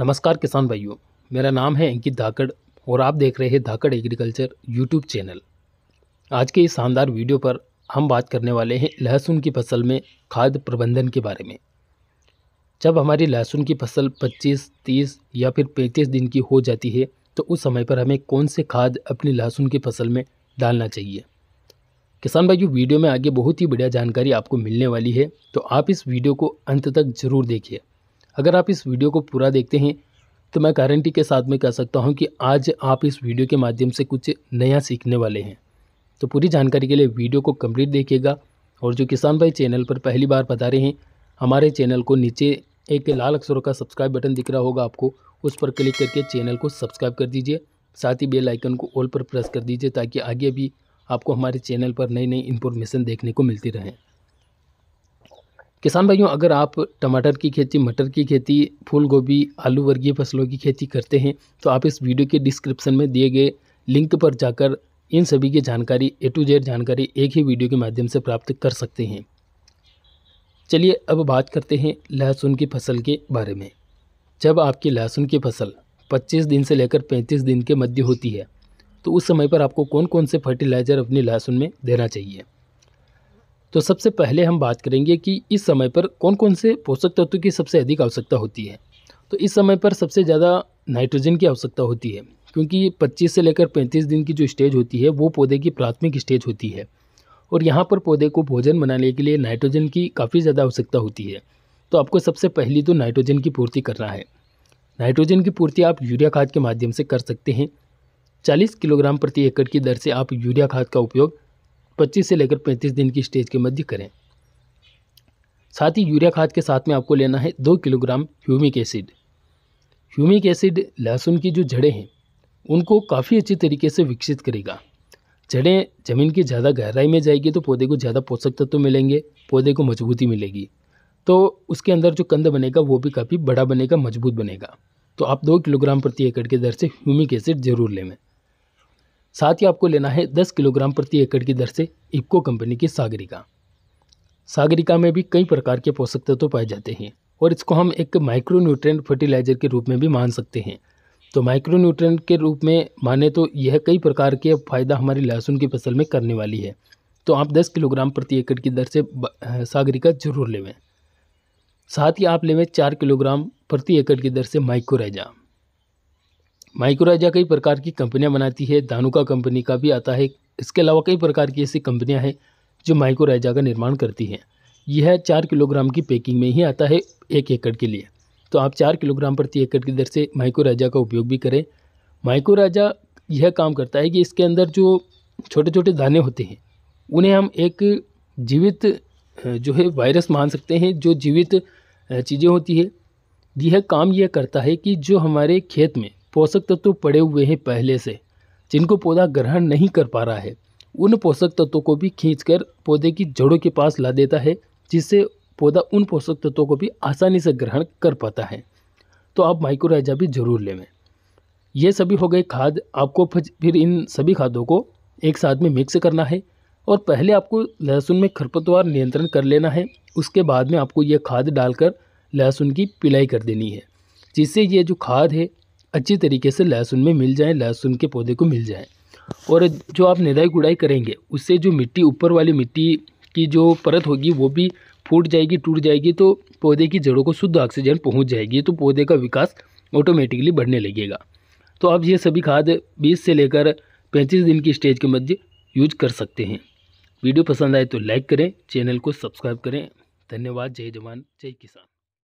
नमस्कार किसान भाइयों मेरा नाम है अंकित धाकड़ और आप देख रहे हैं धाकड़ एग्रीकल्चर यूट्यूब चैनल आज के इस शानदार वीडियो पर हम बात करने वाले हैं लहसुन की फसल में खाद प्रबंधन के बारे में जब हमारी लहसुन की फसल 25, 30 या फिर 35 दिन की हो जाती है तो उस समय पर हमें कौन से खाद अपनी लहसुन की फसल में डालना चाहिए किसान भाइयों वीडियो में आगे बहुत ही बढ़िया जानकारी आपको मिलने वाली है तो आप इस वीडियो को अंत तक ज़रूर देखिए अगर आप इस वीडियो को पूरा देखते हैं तो मैं गारंटी के साथ में कह सकता हूँ कि आज आप इस वीडियो के माध्यम से कुछ नया सीखने वाले हैं तो पूरी जानकारी के लिए वीडियो को कम्प्लीट देखिएगा और जो किसान भाई चैनल पर पहली बार बता रहे हैं हमारे चैनल को नीचे एक लाल अक्षरों का सब्सक्राइब बटन दिख रहा होगा आपको उस पर क्लिक करके चैनल को सब्सक्राइब कर दीजिए साथ ही बेल आइकन को ऑल पर प्रेस कर दीजिए ताकि आगे भी आपको हमारे चैनल पर नई नई इन्फॉर्मेशन देखने को मिलती रहें किसान भाइयों अगर आप टमाटर की खेती मटर की खेती फूल गोभी आलू वर्गीय फसलों की खेती करते हैं तो आप इस वीडियो के डिस्क्रिप्शन में दिए गए लिंक पर जाकर इन सभी की जानकारी ए टू जेड जानकारी एक ही वीडियो के माध्यम से प्राप्त कर सकते हैं चलिए अब बात करते हैं लहसुन की फसल के बारे में जब आपकी लहसुन की फसल 25 दिन से लेकर 35 दिन के मध्य होती है तो उस समय पर आपको कौन कौन से फर्टिलाइज़र अपनी लहसुन में देना चाहिए तो सबसे पहले हम बात करेंगे कि इस समय पर कौन कौन से पोषक तत्व की सबसे अधिक आवश्यकता होती है तो इस समय पर सबसे ज़्यादा नाइट्रोजन की आवश्यकता होती है क्योंकि 25 से लेकर 35 दिन की जो स्टेज होती है वो पौधे की प्राथमिक स्टेज होती है और यहाँ पर पौधे को भोजन बनाने के लिए नाइट्रोजन की काफ़ी ज़्यादा आवश्यकता होती है तो आपको सबसे पहली तो नाइट्रोजन की पूर्ति करना है नाइट्रोजन की पूर्ति आप यूरिया खाद के माध्यम से कर सकते हैं 40 किलोग्राम प्रति एकड़ की दर से आप यूरिया खाद का उपयोग पच्चीस से लेकर पैंतीस दिन की स्टेज के मध्य करें साथ ही यूरिया खाद के साथ में आपको लेना है दो kilogram humic acid humic acid लहसुन की जो जड़ें हैं उनको काफ़ी अच्छी तरीके से विकसित करेगा जड़ें ज़मीन की ज़्यादा गहराई में जाएगी तो पौधे को ज़्यादा पोषक तत्व तो मिलेंगे पौधे को मजबूती मिलेगी तो उसके अंदर जो कंद बनेगा वो भी काफ़ी बड़ा बनेगा मजबूत बनेगा तो आप दो किलोग्राम प्रति एकड़ के दर से ह्यूमिक एसिड ज़रूर लें साथ ही आपको लेना है दस किलोग्राम प्रति एकड़ की दर से इप्को कंपनी की सागरिका सागरिका में भी कई प्रकार के पोषक तत्व तो पाए जाते हैं और इसको हम एक माइक्रो न्यूट्रेंट फर्टिलाइजर के रूप में भी मान सकते हैं तो माइक्रो न्यूट्रेंट के रूप में माने तो यह कई प्रकार के फ़ायदा हमारी लहसुन की फसल में करने वाली है तो आप 10 किलोग्राम प्रति एकड़ की दर से सागरिका जरूर लेवें साथ ही आप लेवें चार किलोग्राम प्रति एकड़ की दर से माइक्रोराइजा राजा कई प्रकार की कंपनियां बनाती है धानुका कंपनी का भी आता है इसके अलावा कई प्रकार की ऐसी कंपनियां हैं जो राजा का निर्माण करती हैं यह है चार किलोग्राम की पैकिंग में ही आता है एक एकड़ के लिए तो आप चार किलोग्राम प्रति एकड़ की दर से राजा का उपयोग भी करें राजा यह काम करता है कि इसके अंदर जो छोटे छोटे दाने होते हैं उन्हें हम एक जीवित जो है वायरस मान सकते हैं जो जीवित चीज़ें होती है यह काम यह करता है कि जो हमारे खेत में पोषक तत्व पड़े हुए हैं पहले से जिनको पौधा ग्रहण नहीं कर पा रहा है उन पोषक तत्वों को भी खींचकर पौधे की जड़ों के पास ला देता है जिससे पौधा उन पोषक तत्वों को भी आसानी से ग्रहण कर पाता है तो आप माइक्रोराइजा भी जरूर लेवें ये सभी हो गए खाद आपको फिर इन सभी खादों को एक साथ में मिक्स करना है और पहले आपको लहसुन में खरपतवार नियंत्रण कर लेना है उसके बाद में आपको ये खाद डालकर लहसुन की पिलाई कर देनी है जिससे ये जो खाद है अच्छी तरीके से लहसुन में मिल जाए लहसुन के पौधे को मिल जाए और जो आप निदाई गुड़ाई करेंगे उससे जो मिट्टी ऊपर वाली मिट्टी की जो परत होगी वो भी फूट जाएगी टूट जाएगी तो पौधे की जड़ों को शुद्ध ऑक्सीजन पहुंच जाएगी तो पौधे का विकास ऑटोमेटिकली बढ़ने लगेगा तो आप ये सभी खाद 20 से लेकर 35 दिन की स्टेज के मध्य यूज कर सकते हैं वीडियो पसंद आए तो लाइक करें चैनल को सब्सक्राइब करें धन्यवाद जय जवान जय किसान